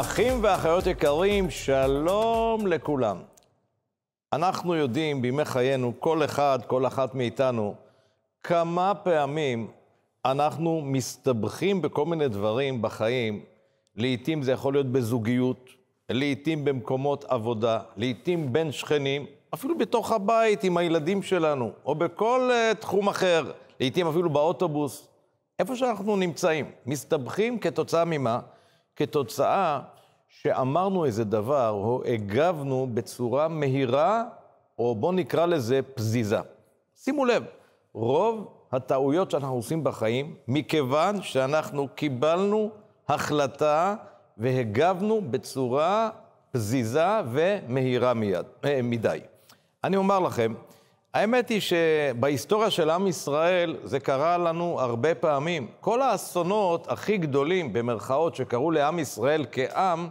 אחים ואחיות יקרים, שלום לכולם. אנחנו יודעים בימי חיינו, כל אחד, כל אחת מאיתנו, כמה פעמים אנחנו מסתבכים בכל מיני דברים בחיים. לעתים זה יכול להיות בזוגיות, לעתים במקומות עבודה, לעתים בין שכנים, אפילו בתוך הבית עם הילדים שלנו, או בכל uh, תחום אחר, לעתים אפילו באוטובוס. איפה שאנחנו נמצאים, מסתבכים כתוצאה ממה? כתוצאה שאמרנו איזה דבר, או הגבנו בצורה מהירה, או בואו נקרא לזה פזיזה. שימו לב, רוב הטעויות שאנחנו עושים בחיים, מכיוון שאנחנו קיבלנו החלטה והגבנו בצורה פזיזה ומהירה מיד, אה, מדי. אני אומר לכם, האמת היא שבהיסטוריה של עם ישראל זה קרה לנו הרבה פעמים. כל האסונות הכי גדולים, במרכאות, שקרו לעם ישראל כעם,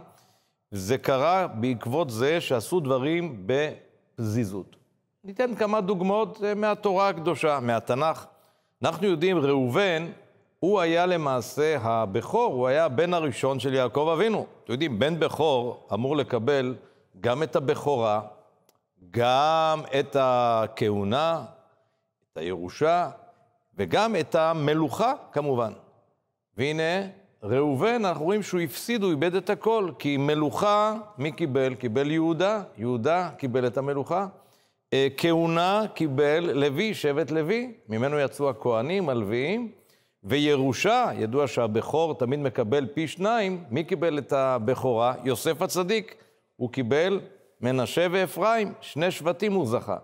זה קרה בעקבות זה שעשו דברים בפזיזות. ניתן כמה דוגמאות אה, מהתורה הקדושה, מהתנ"ך. אנחנו יודעים, ראובן, הוא היה למעשה הבכור, הוא היה הבן הראשון של יעקב אבינו. אתם יודעים, בן בכור אמור לקבל גם את הבכורה גם את הכהונה, את הירושה, וגם את המלוכה, כמובן. והנה, ראובן, אנחנו רואים שהוא הפסיד, הוא איבד את הכל, כי מלוכה, מי קיבל? קיבל יהודה, יהודה קיבל את המלוכה. אה, כהונה קיבל לוי, שבט לוי, ממנו יצאו הכהנים, הלוויים, וירושה, ידוע שהבכור תמיד מקבל פי שניים, מי קיבל את הבכורה? יוסף הצדיק, הוא קיבל מנשה ואפרים, שני שבטים הוא זכה.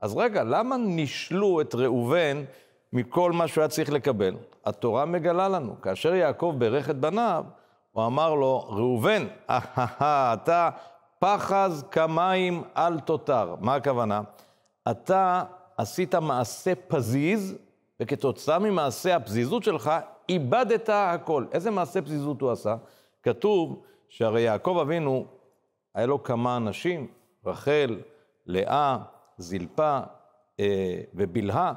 אז רגע, למה נישלו את ראובן מכל מה שהוא היה צריך לקבל? התורה מגלה לנו, כאשר יעקב ברך את בניו, הוא אמר לו, ראובן, אתה פחז כמים על תותר. מה הכוונה? אתה עשית מעשה פזיז, וכתוצאה ממעשה הפזיזות שלך, איבדת הכל. איזה מעשה פזיזות הוא עשה? כתוב שהרי יעקב אבינו היה לו כמה אנשים, רחל, לאה, זלפה אה, ובלהה,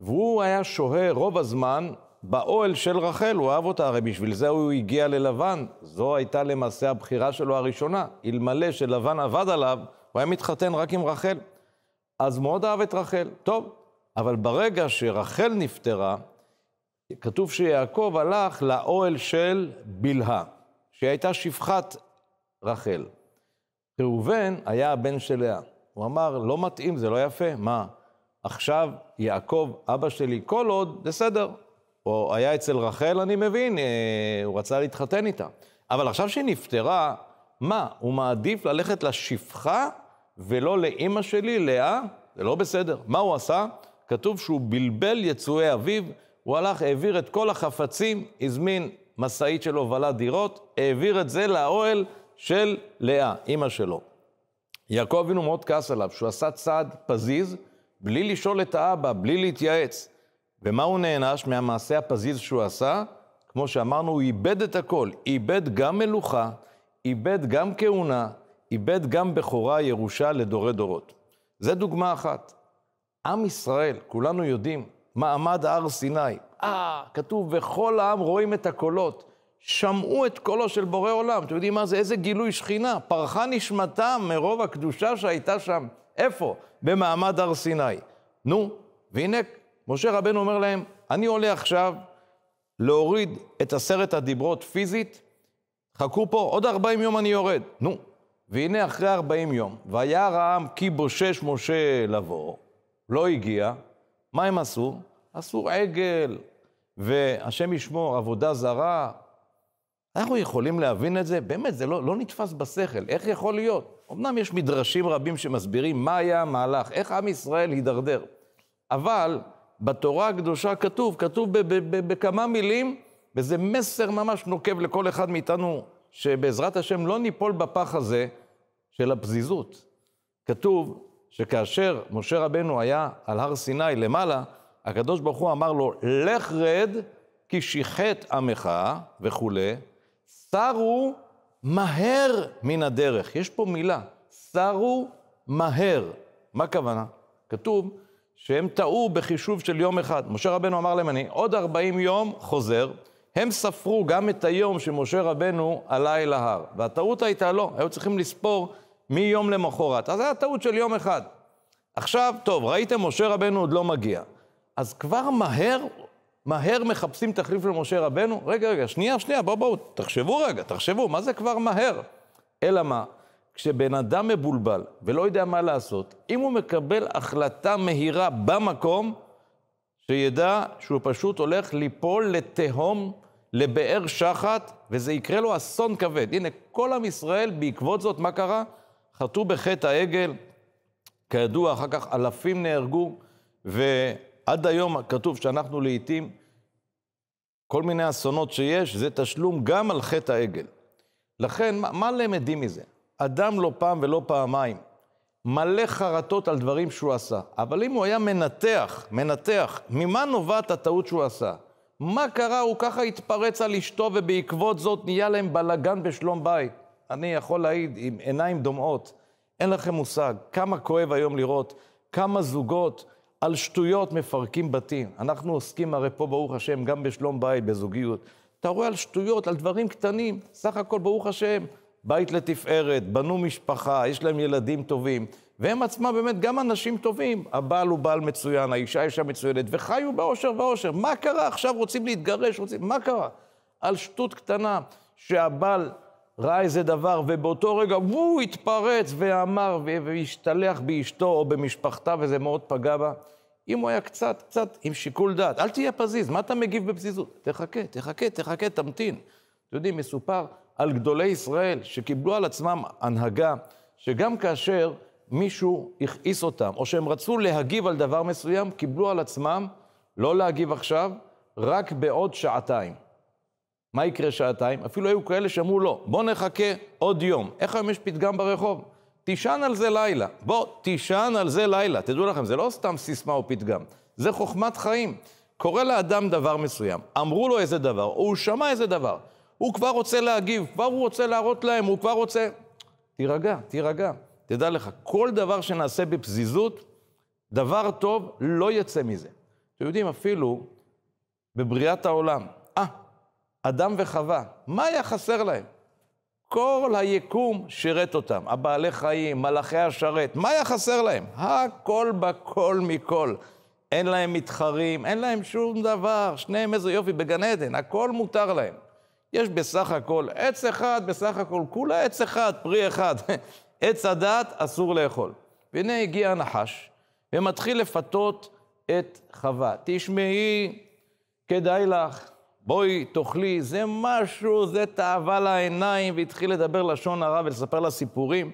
והוא היה שוהה רוב הזמן באוהל של רחל, הוא אהב אותה, הרי בשביל זה הוא הגיע ללבן. זו הייתה למעשה הבחירה שלו הראשונה. אלמלא שלבן עבד עליו, הוא היה מתחתן רק עם רחל. אז מאוד אהב את רחל. טוב, אבל ברגע שרחל נפטרה, כתוב שיעקב הלך לאוהל של בלהה, שהייתה שפחת רחל. ראובן היה הבן של לאה. הוא אמר, לא מתאים, זה לא יפה, מה? עכשיו יעקב, אבא שלי, כל עוד, בסדר. הוא היה אצל רחל, אני מבין, אה, הוא רצה להתחתן איתה. אבל עכשיו שהיא נפטרה, מה, הוא מעדיף ללכת לשפחה ולא לאימא שלי, לאה? זה לא בסדר. מה הוא עשה? כתוב שהוא בלבל יצואי אביו, הוא הלך, העביר את כל החפצים, הזמין משאית של הובלת דירות, העביר את זה לאוהל. של לאה, אימא שלו. יעקב אבינו מאוד כעס עליו, שהוא עשה צעד פזיז, בלי לשאול את האבא, בלי להתייעץ. ומה הוא נענש מהמעשה הפזיז שהוא עשה? כמו שאמרנו, הוא איבד את הכל. איבד גם מלוכה, איבד גם כהונה, איבד גם בכורה ירושה לדורי דורות. זה דוגמה אחת. עם ישראל, כולנו יודעים, מעמד הר סיני. אה, כתוב, וכל העם רואים את הקולות. שמעו את קולו של בורא עולם. אתם יודעים מה זה? איזה גילוי שכינה. פרחה נשמתם מרוב הקדושה שהייתה שם. איפה? במעמד הר סיני. נו, והנה, משה רבנו אומר להם, אני עולה עכשיו להוריד את עשרת הדיברות פיזית, חכו פה, עוד ארבעים יום אני יורד. נו, והנה אחרי ארבעים יום, וירא העם כי בושש משה לבוא, לא הגיע, מה הם עשו? עשו עגל, והשם ישמור, עבודה זרה, אנחנו יכולים להבין את זה? באמת, זה לא, לא נתפס בשכל. איך יכול להיות? אמנם יש מדרשים רבים שמסבירים מה היה המהלך, איך עם ישראל הידרדר. אבל בתורה הקדושה כתוב, כתוב בכמה מילים, וזה מסר ממש נוקב לכל אחד מאיתנו, שבעזרת השם לא ניפול בפח הזה של הפזיזות. כתוב שכאשר משה רבנו היה על הר סיני למעלה, הקדוש ברוך הוא אמר לו, לך רד, כי שיחת עמך וכולי, סרו מהר מן הדרך. יש פה מילה, סרו מהר. מה הכוונה? כתוב שהם טעו בחישוב של יום אחד. משה רבנו אמר להם, אני עוד 40 יום חוזר. הם ספרו גם את היום שמשה רבנו עלה אל ההר. והטעות הייתה לא, היו צריכים לספור מיום למחרת. אז זו הייתה טעות של יום אחד. עכשיו, טוב, ראיתם, משה רבנו עוד לא מגיע. אז כבר מהר מהר מחפשים תחליף למשה רבנו? רגע, רגע, שנייה, שנייה, בואו, בואו, תחשבו רגע, תחשבו, מה זה כבר מהר? אלא מה? כשבן אדם מבולבל ולא יודע מה לעשות, אם הוא מקבל החלטה מהירה במקום, שידע שהוא פשוט הולך ליפול לתהום, לבאר שחת, וזה יקרה לו אסון כבד. הנה, כל עם ישראל, בעקבות זאת, מה קרה? חטאו בחטא העגל. כידוע, אחר כך אלפים נהרגו, ו... עד היום כתוב שאנחנו לעיתים, כל מיני אסונות שיש, זה תשלום גם על חטא העגל. לכן, מה, מה למדים מזה? אדם לא פעם ולא פעמיים מלא חרטות על דברים שהוא עשה, אבל אם הוא היה מנתח, מנתח, ממה נובעת הטעות שהוא עשה? מה קרה? הוא ככה התפרץ על אשתו, ובעקבות זאת נהיה להם בלגן בשלום בית. אני יכול להעיד עם עיניים דומעות, אין לכם מושג כמה כואב היום לראות, כמה זוגות על שטויות מפרקים בתים. אנחנו עוסקים הרי פה, ברוך השם, גם בשלום בית, בזוגיות. אתה רואה על שטויות, על דברים קטנים. סך הכל, ברוך השם, בית לתפארת, בנו משפחה, יש להם ילדים טובים. והם עצמם באמת גם אנשים טובים. הבעל הוא בעל מצוין, האישה אישה מצוינת, וחיו באושר ואושר. מה קרה? עכשיו רוצים להתגרש, רוצים... מה קרה? על שטות קטנה, שהבעל ראה איזה דבר, ובאותו רגע הוא התפרץ ואמר והשתלח באשתו או במשפחתה, וזה מאוד פגע בה. אם הוא היה קצת, קצת עם שיקול דעת, אל תהיה פזיז, מה אתה מגיב בפזיזות? תחכה, תחכה, תחכה, תמתין. אתם יודעים, מסופר על גדולי ישראל שקיבלו על עצמם הנהגה, שגם כאשר מישהו הכעיס אותם, או שהם רצו להגיב על דבר מסוים, קיבלו על עצמם לא להגיב עכשיו, רק בעוד שעתיים. מה יקרה שעתיים? אפילו היו כאלה שאמרו לא, בוא נחכה עוד יום. איך היום יש פתגם ברחוב? תישן על זה לילה. בוא, תישן על זה לילה. תדעו לכם, זה לא סתם סיסמה או פתגם, זה חוכמת חיים. קורה לאדם דבר מסוים, אמרו לו איזה דבר, או הוא שמע איזה דבר, הוא כבר רוצה להגיב, כבר הוא רוצה להראות להם, הוא כבר רוצה... תירגע, תירגע. תדע לך, כל דבר שנעשה בפזיזות, דבר טוב לא יצא מזה. אתם יודעים, אפילו בבריאת העולם, אדם וחווה, מה היה חסר להם? כל היקום שירת אותם, הבעלי חיים, מלאכי השרת, מה היה חסר להם? הכל בכל מכל. אין להם מתחרים, אין להם שום דבר, שניהם איזה יופי בגן עדן, הכל מותר להם. יש בסך הכל עץ אחד, בסך הכל כולה עץ אחד, פרי אחד. עץ הדת אסור לאכול. והנה הגיע הנחש, ומתחיל לפתות את חווה. תשמעי, כדאי לך, בואי תאכלי, זה משהו, זה תאווה לעיניים, והתחיל לדבר לשון הרע ולספר לה סיפורים.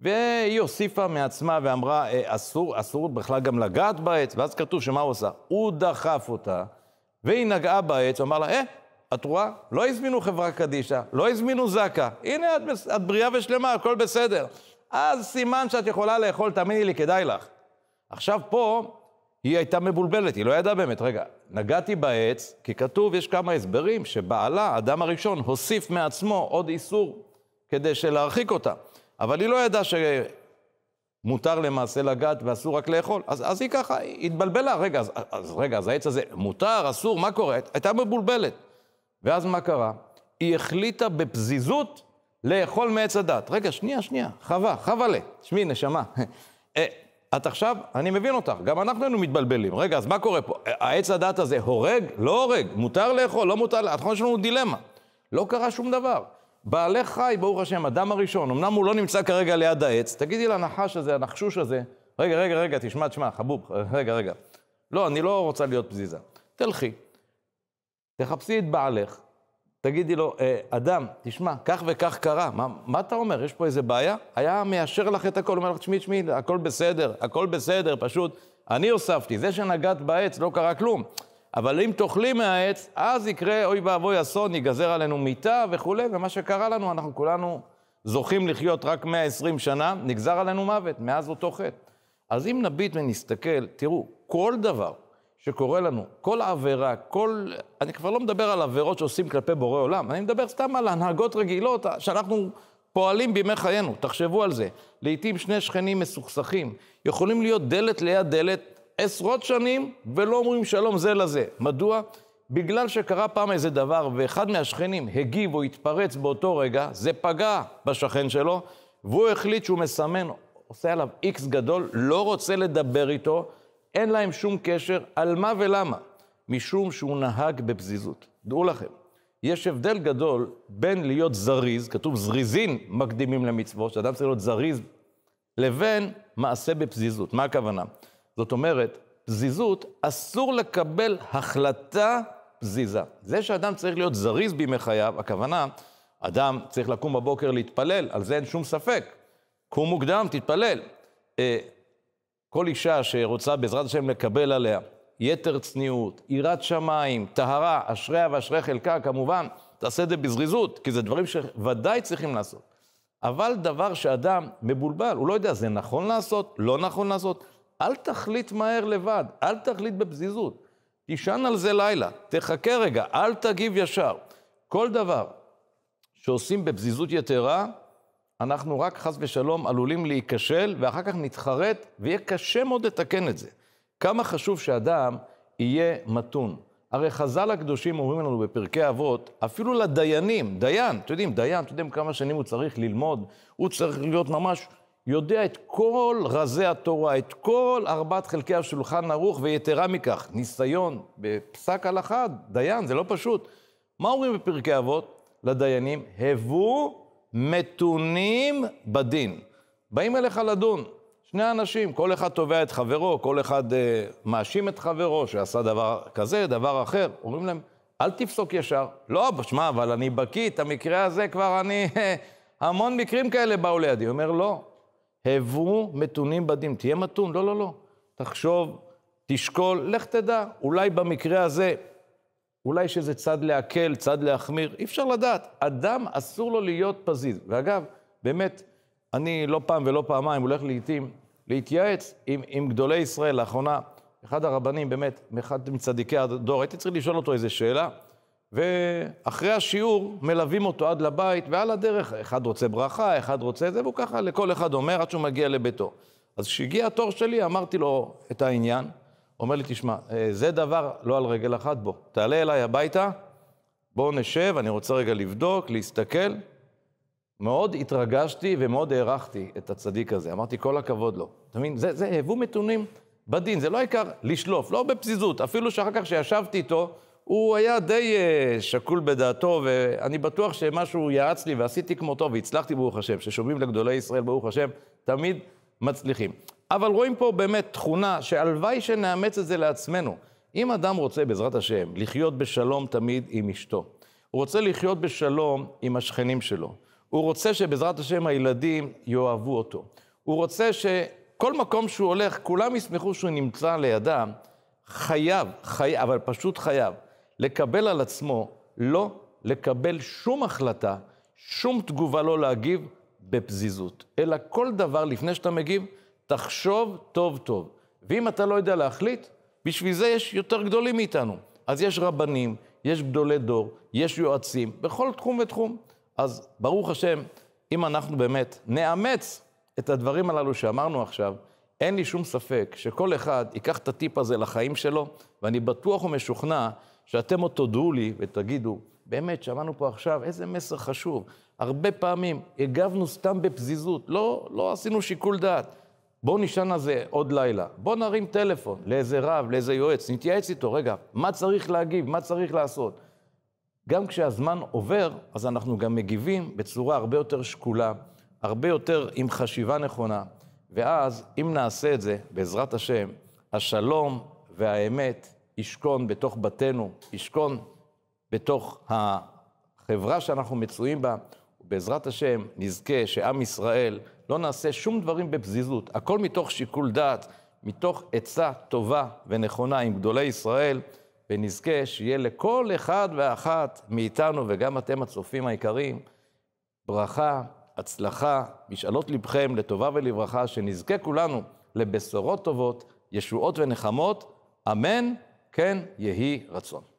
והיא הוסיפה מעצמה ואמרה, אה, אסור, אסור בכלל גם לגעת בעץ, ואז כתוב שמה הוא עשה? הוא דחף אותה, והיא נגעה בעץ, הוא אמר לה, אה, את רואה? לא הזמינו חברה קדישא, לא הזמינו זקה, הנה את, את בריאה ושלמה, הכל בסדר. אז סימן שאת יכולה לאכול, תאמיני לי, כדאי לך. עכשיו פה, היא הייתה מבולבלת, היא לא ידעה באמת, רגע, נגעתי בעץ, כי כתוב, יש כמה הסברים, שבעלה, אדם הראשון, הוסיף מעצמו עוד איסור כדי שלהרחיק אותה. אבל היא לא ידעה שמותר למעשה לגעת ואסור רק לאכול. אז, אז היא ככה, היא התבלבלה, רגע, אז, אז רגע, אז העץ הזה מותר, אסור, מה קורה? הייתה מבולבלת. ואז מה קרה? היא החליטה בפזיזות לאכול מעץ הדת. רגע, שנייה, שנייה, חווה, חווה ל... תשמעי, נשמה. אה, את עכשיו, אני מבין אותך, גם אנחנו היינו מתבלבלים. רגע, אז מה קורה פה? העץ הדת הזה הורג? לא הורג. מותר לאכול? לא מותר? לאכול? נכון, יש לנו דילמה. לא קרה שום דבר. בעלי חי, ברוך השם, אדם הראשון, אמנם הוא לא נמצא כרגע ליד העץ, תגידי לנחש הזה, הנחשוש הזה, רגע, רגע, רגע, תשמע, תשמע, חבוב, רגע, רגע. לא, אני לא רוצה להיות פזיזה. תלכי, תחפשי את בעלך, תגידי לו, אה, אדם, תשמע, כך וכך קרה, מה, מה אתה אומר? יש פה איזה בעיה? היה מאשר לך את הכל, אומר לך, תשמעי, תשמעי, הכל בסדר, הכל בסדר, פשוט אני הוספתי, זה שנגעת בעץ לא קרה כלום. אבל אם תאכלי מהעץ, אז יקרה אוי ואבוי אסון, ייגזר עלינו מיטה וכולי, ומה שקרה לנו, אנחנו כולנו זוכים לחיות רק 120 שנה, נגזר עלינו מוות, מאז אותו חטא. אז אם נביט ונסתכל, תראו, כל דבר שקורה לנו, כל עבירה, כל... אני כבר לא מדבר על עבירות שעושים כלפי בורא עולם, אני מדבר סתם על הנהגות רגילות שאנחנו פועלים בימי חיינו, תחשבו על זה. לעתים שני שכנים מסוכסכים, יכולים להיות דלת ליד דלת עשרות שנים ולא אומרים שלום זה לזה. מדוע? בגלל שקרה פעם איזה דבר ואחד מהשכנים הגיב או התפרץ באותו רגע, זה פגע בשכן שלו, והוא החליט שהוא מסמן, עושה עליו איקס גדול, לא רוצה לדבר איתו, אין להם שום קשר, על מה ולמה? משום שהוא נהג בפזיזות. דעו לכם, יש הבדל גדול בין להיות זריז, כתוב זריזין מקדימים למצוות, שאדם צריך להיות זריז, לבין מעשה בפזיזות. מה הכוונה? זאת אומרת, פזיזות, אסור לקבל החלטה פזיזה. זה שאדם צריך להיות זריז בימי חייו, הכוונה, אדם צריך לקום בבוקר להתפלל, על זה אין שום ספק. קום מוקדם, תתפלל. אה, כל אישה שרוצה בעזרת השם לקבל עליה יתר צניעות, יראת שמיים, טהרה, אשריה ואשרי חלקה, כמובן, תעשה את זה בזריזות, כי זה דברים שוודאי צריכים לעשות. אבל דבר שאדם מבולבל, הוא לא יודע, זה נכון לעשות, לא נכון לעשות, אל תחליט מהר לבד, אל תחליט בפזיזות. תישן על זה לילה, תחכה רגע, אל תגיב ישר. כל דבר שעושים בפזיזות יתרה, אנחנו רק חס ושלום עלולים להיכשל, ואחר כך נתחרט, ויהיה קשה מאוד לתקן את זה. כמה חשוב שאדם יהיה מתון. הרי חז"ל הקדושים אומרים לנו בפרקי אבות, אפילו לדיינים, דיין, אתם יודעים, דיין, אתם יודעים כמה שנים הוא צריך ללמוד, הוא צריך להיות ממש יודע את כל רזי התורה, את כל ארבעת חלקי השולחן ערוך, ויתרה מכך, ניסיון בפסק הלכה, דיין, זה לא פשוט. מה אומרים בפרקי אבות לדיינים? הבו מתונים בדין. באים אליך לדון, שני אנשים, כל אחד תובע את חברו, כל אחד אה, מאשים את חברו שעשה דבר כזה, דבר אחר. אומרים להם, אל תפסוק ישר. לא, שמע, אבל אני בקיא, את המקרה הזה כבר אני... המון מקרים כאלה באו לידי. הוא אומר, לא, הבו מתונים בדין, תהיה מתון, לא, לא, לא. תחשוב, תשקול, לך תדע, אולי במקרה הזה אולי יש איזה צד להקל, צד להחמיר, אי אפשר לדעת. אדם אסור לו להיות פזיז. ואגב, באמת, אני לא פעם ולא פעמיים הולך לעיתים להתייעץ עם, עם גדולי ישראל. לאחרונה, אחד הרבנים, באמת, אחד מצדיקי הדור, הייתי צריך לשאול אותו איזו שאלה, ואחרי השיעור מלווים אותו עד לבית, ועל הדרך, אחד רוצה ברכה, אחד רוצה זה, והוא ככה לכל אחד אומר עד שהוא מגיע לביתו. אז כשהגיע התור שלי, אמרתי לו את העניין. אומר לי, תשמע, אה, זה דבר לא על רגל אחת, בוא, תעלה אליי הביתה, בואו נשב, אני רוצה רגע לבדוק, להסתכל. מאוד התרגשתי ומאוד הערכתי את הצדיק הזה. אמרתי, כל הכבוד לו. אתה מבין? זה, זה הבו מתונים בדין, זה לא העיקר לשלוף, לא בפזיזות. אפילו שאחר כך שישבתי איתו, הוא היה די אה, שקול בדעתו, ואני בטוח שמשהו יעץ לי ועשיתי כמותו, והצלחתי, ברוך השם, ששומעים לגדולי ישראל, ברוך השם, תמיד מצליחים. אבל רואים פה באמת תכונה שהלוואי שנאמץ את זה לעצמנו. אם אדם רוצה, בעזרת השם, לחיות בשלום תמיד עם אשתו, הוא רוצה לחיות בשלום עם השכנים שלו, הוא רוצה שבעזרת השם הילדים יאהבו אותו, הוא רוצה שכל מקום שהוא הולך, כולם ישמחו שהוא נמצא לידם, חייב, חייב, אבל פשוט חייב, לקבל על עצמו, לא לקבל שום החלטה, שום תגובה לא להגיב בפזיזות, אלא כל דבר לפני שאתה מגיב, תחשוב טוב טוב. ואם אתה לא יודע להחליט, בשביל זה יש יותר גדולים מאיתנו. אז יש רבנים, יש גדולי דור, יש יועצים, בכל תחום ותחום. אז ברוך השם, אם אנחנו באמת נאמץ את הדברים הללו שאמרנו עכשיו, אין לי שום ספק שכל אחד ייקח את הטיפ הזה לחיים שלו, ואני בטוח ומשוכנע שאתם עוד תודו לי ותגידו, באמת, שמענו פה עכשיו, איזה מסר חשוב. הרבה פעמים הגבנו סתם בפזיזות, לא, לא עשינו שיקול דעת. בואו נשען על זה עוד לילה, בואו נרים טלפון לאיזה רב, לאיזה יועץ, נתייעץ איתו, רגע, מה צריך להגיב, מה צריך לעשות. גם כשהזמן עובר, אז אנחנו גם מגיבים בצורה הרבה יותר שקולה, הרבה יותר עם חשיבה נכונה, ואז אם נעשה את זה, בעזרת השם, השלום והאמת ישכון בתוך בתינו, ישכון בתוך החברה שאנחנו מצויים בה, בעזרת השם, נזכה שעם ישראל לא נעשה שום דברים בפזיזות, הכל מתוך שיקול דעת, מתוך עצה טובה ונכונה עם גדולי ישראל, ונזכה שיהיה לכל אחד ואחת מאיתנו, וגם אתם הצופים היקרים, ברכה, הצלחה, משאלות לבכם לטובה ולברכה, שנזכה כולנו לבשורות טובות, ישועות ונחמות, אמן, כן יהי רצון.